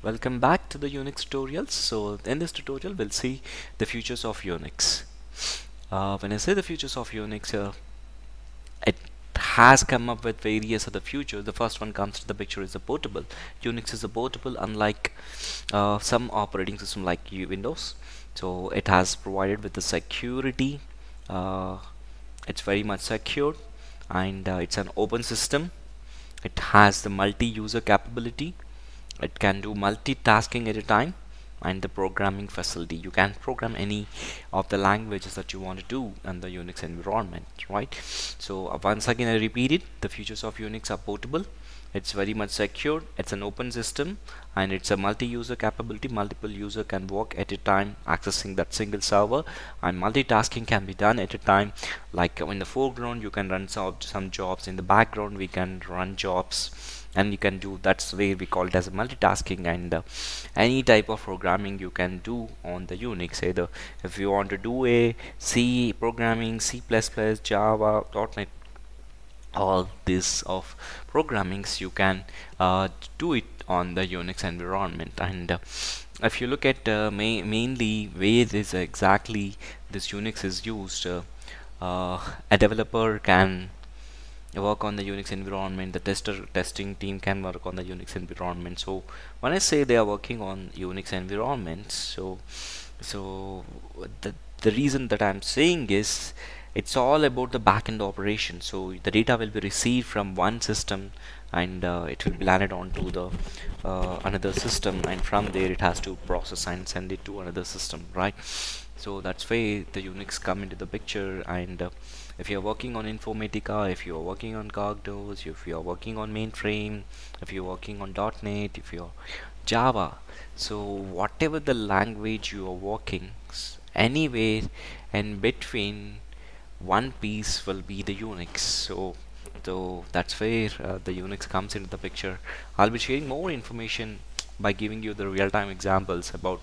Welcome back to the Unix tutorials. So in this tutorial we'll see the futures of Unix. Uh, when I say the futures of Unix uh, it has come up with various other futures. The first one comes to the picture is a portable. Unix is a portable unlike uh, some operating system like Windows. So it has provided with the security. Uh, it's very much secure and uh, it's an open system. It has the multi-user capability it can do multitasking at a time and the programming facility you can program any of the languages that you want to do in the unix environment right so uh, once again i repeat it the features of unix are portable it's very much secure it's an open system and it's a multi-user capability multiple user can work at a time accessing that single server and multitasking can be done at a time like uh, in the foreground you can run some, some jobs in the background we can run jobs and you can do that's where we call it as multitasking and uh, any type of programming you can do on the unix either if you want to do a c programming c++ java .net all this of programmings you can uh, do it on the unix environment and uh, if you look at uh, ma mainly where this exactly this unix is used uh, uh, a developer can work on the Unix environment, the tester testing team can work on the Unix environment. So when I say they are working on Unix environments, so so the the reason that I'm saying is it's all about the backend operation. So the data will be received from one system and uh, it will be landed onto the uh, another system and from there it has to process and send it to another system right so that's why the unix come into the picture and uh, if you're working on informatica if you're working on cogdos if you're working on mainframe if you're working on net if you're java so whatever the language you are working anywhere and between one piece will be the unix so so that's where uh, the Unix comes into the picture I'll be sharing more information by giving you the real-time examples about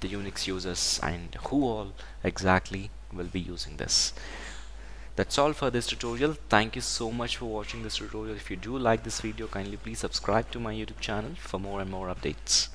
the Unix users and who all exactly will be using this that's all for this tutorial thank you so much for watching this tutorial if you do like this video kindly please subscribe to my youtube channel for more and more updates